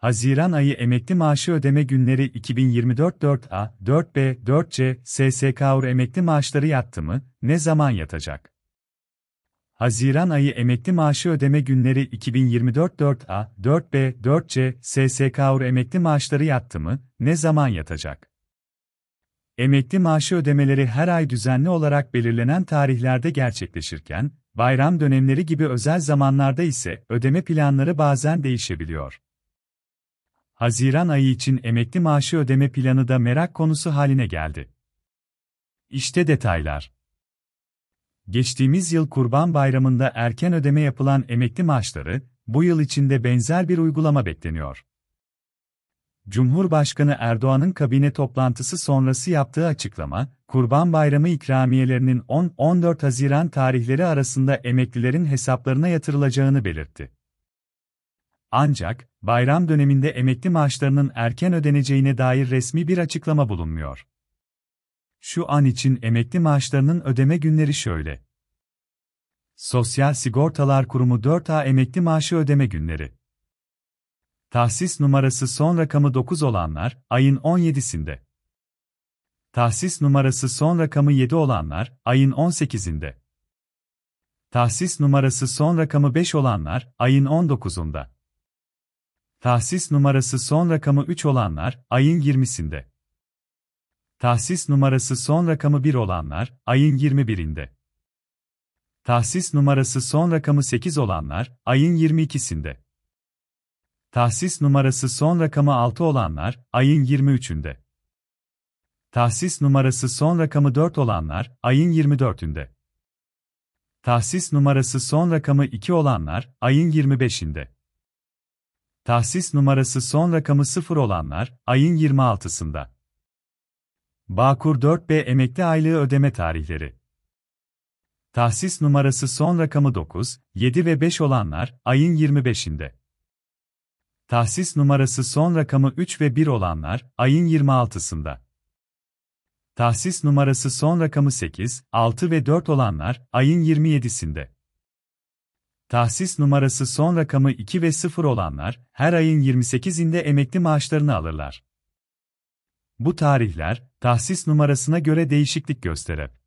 Haziran ayı emekli maaşı ödeme günleri 2024 4A, 4B, 4C, SSKUR emekli maaşları yattı mı, ne zaman yatacak? Haziran ayı emekli maaşı ödeme günleri 2024 4A, 4B, 4C, SSKUR emekli maaşları yattı mı, ne zaman yatacak? Emekli maaşı ödemeleri her ay düzenli olarak belirlenen tarihlerde gerçekleşirken, bayram dönemleri gibi özel zamanlarda ise ödeme planları bazen değişebiliyor. Haziran ayı için emekli maaşı ödeme planı da merak konusu haline geldi. İşte detaylar. Geçtiğimiz yıl Kurban Bayramı'nda erken ödeme yapılan emekli maaşları, bu yıl içinde benzer bir uygulama bekleniyor. Cumhurbaşkanı Erdoğan'ın kabine toplantısı sonrası yaptığı açıklama, Kurban Bayramı ikramiyelerinin 10-14 Haziran tarihleri arasında emeklilerin hesaplarına yatırılacağını belirtti. Ancak, bayram döneminde emekli maaşlarının erken ödeneceğine dair resmi bir açıklama bulunmuyor. Şu an için emekli maaşlarının ödeme günleri şöyle. Sosyal Sigortalar Kurumu 4A emekli maaşı ödeme günleri. Tahsis numarası son rakamı 9 olanlar, ayın 17'sinde. Tahsis numarası son rakamı 7 olanlar, ayın 18'inde. Tahsis numarası son rakamı 5 olanlar, ayın 19'unda. Tahsis numarası son rakamı 3 olanlar, ayın 20'sinde. Tahsis numarası son rakamı 1 olanlar, ayın 21'inde. Tahsis numarası son rakamı 8 olanlar, ayın 22'sinde. Tahsis numarası son rakamı 6 olanlar, ayın 23'ünde. Tahsis numarası son rakamı 4 olanlar, ayın 24'ünde. Tahsis numarası son rakamı 2 olanlar, ayın 25'inde. Tahsis numarası son rakamı 0 olanlar, ayın 26'sında. Bağkur 4B emekli aylığı ödeme tarihleri. Tahsis numarası son rakamı 9, 7 ve 5 olanlar, ayın 25'inde. Tahsis numarası son rakamı 3 ve 1 olanlar, ayın 26'sında. Tahsis numarası son rakamı 8, 6 ve 4 olanlar, ayın 27'sinde tahsis numarası son rakamı 2 ve 0 olanlar, her ayın 28'inde emekli maaşlarını alırlar. Bu tarihler, tahsis numarasına göre değişiklik gösterir.